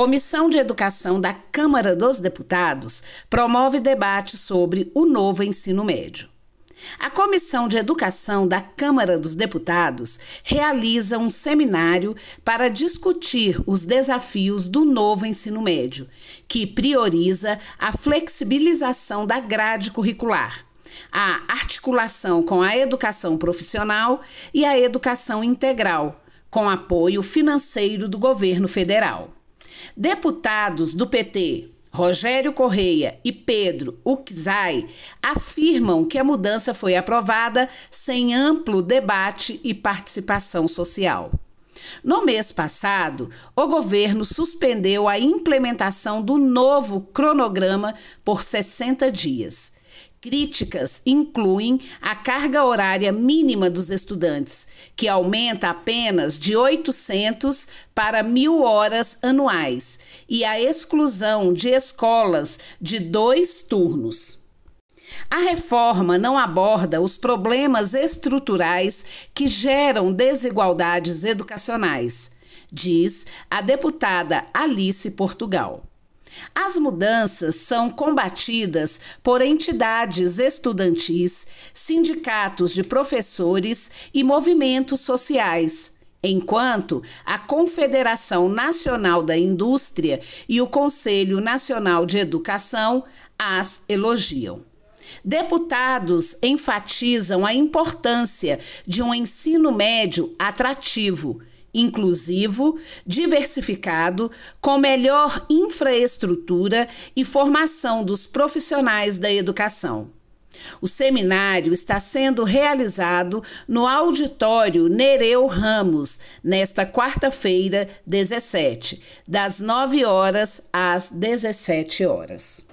Comissão de Educação da Câmara dos Deputados promove debate sobre o novo ensino médio. A Comissão de Educação da Câmara dos Deputados realiza um seminário para discutir os desafios do novo ensino médio, que prioriza a flexibilização da grade curricular, a articulação com a educação profissional e a educação integral, com apoio financeiro do governo federal. Deputados do PT, Rogério Correia e Pedro Uczai afirmam que a mudança foi aprovada sem amplo debate e participação social. No mês passado, o governo suspendeu a implementação do novo cronograma por 60 dias Críticas incluem a carga horária mínima dos estudantes, que aumenta apenas de 800 para 1.000 horas anuais, e a exclusão de escolas de dois turnos. A reforma não aborda os problemas estruturais que geram desigualdades educacionais, diz a deputada Alice Portugal. As mudanças são combatidas por entidades estudantis, sindicatos de professores e movimentos sociais. Enquanto a Confederação Nacional da Indústria e o Conselho Nacional de Educação as elogiam. Deputados enfatizam a importância de um ensino médio atrativo inclusivo, diversificado, com melhor infraestrutura e formação dos profissionais da educação. O seminário está sendo realizado no auditório Nereu Ramos, nesta quarta-feira, 17, das 9 horas às 17 horas.